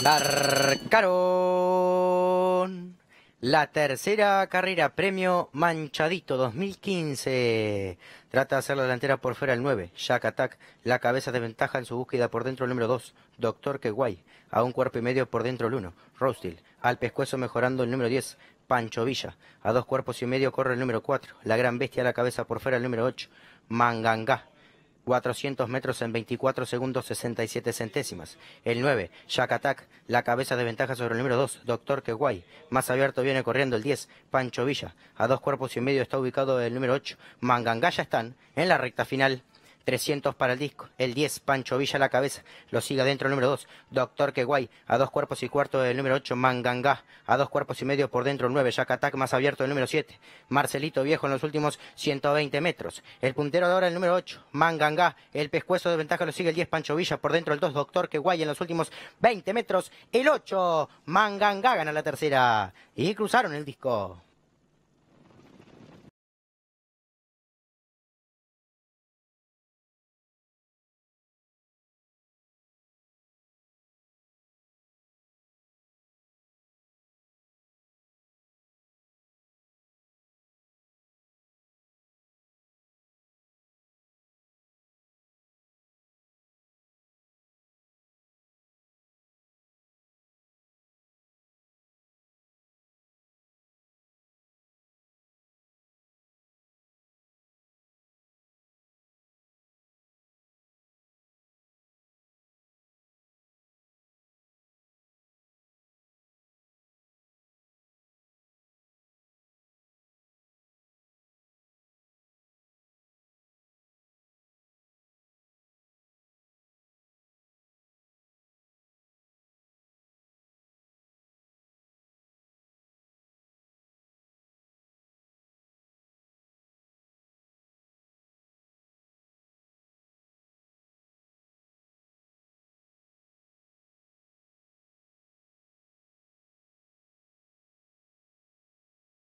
La tercera carrera, premio Manchadito 2015. Trata de hacer la delantera por fuera el 9, Jack Attack. La cabeza de ventaja en su búsqueda por dentro el número 2, Doctor Keguay. A un cuerpo y medio por dentro el 1, Rostil. Al pescuezo mejorando el número 10, Pancho Villa. A dos cuerpos y medio corre el número 4, La Gran Bestia. a La cabeza por fuera el número 8, Manganga. 400 metros en 24 segundos 67 centésimas. El 9, Attack, la cabeza de ventaja sobre el número 2, Doctor Keguay. Más abierto viene corriendo el 10, Pancho Villa. A dos cuerpos y medio está ubicado el número 8, Mangangaya están en la recta final. 300 para el disco. El 10, Pancho Villa a la cabeza. Lo sigue adentro el número 2, Doctor Keguay. A dos cuerpos y cuarto del número 8, Manganga, A dos cuerpos y medio por dentro el 9, Attack, más abierto el número 7. Marcelito Viejo en los últimos 120 metros. El puntero de ahora el número 8, Manganga, El pescuezo de ventaja lo sigue el 10, Pancho Villa. Por dentro el 2, Doctor Keguay en los últimos 20 metros. El 8, Manganga, gana la tercera. Y cruzaron el disco.